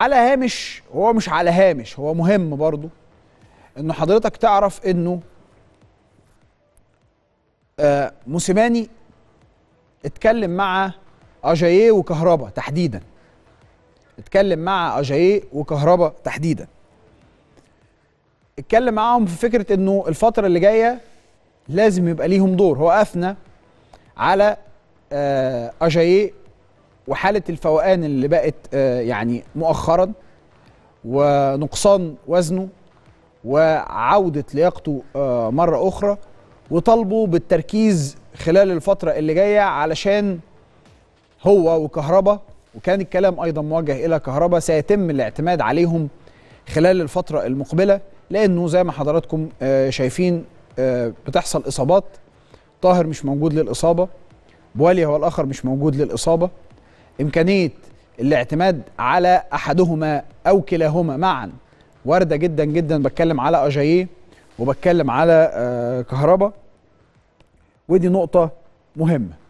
على هامش هو مش على هامش هو مهم برضو انه حضرتك تعرف انه آه موسيماني اتكلم مع اجاييه وكهربا تحديدا اتكلم مع اجاييه وكهربا تحديدا اتكلم معاهم في فكره انه الفتره اللي جايه لازم يبقى ليهم دور هو اثنى على آه اجاييه وحاله الفوقان اللي بقت آه، يعني مؤخرا ونقصان وزنه وعوده لياقته آه، مره اخرى وطالبه بالتركيز خلال الفتره اللي جايه علشان هو وكهربا وكان الكلام ايضا موجه الى كهربا سيتم الاعتماد عليهم خلال الفتره المقبله لانه زي ما حضراتكم آه، شايفين بتحصل اصابات طاهر مش موجود للاصابه بوالي هو الاخر مش موجود للاصابه امكانيه الاعتماد على احدهما او كلاهما معا وارده جدا جدا بتكلم على اجاييه وبتكلم على آه، كهربا ودي نقطه مهمه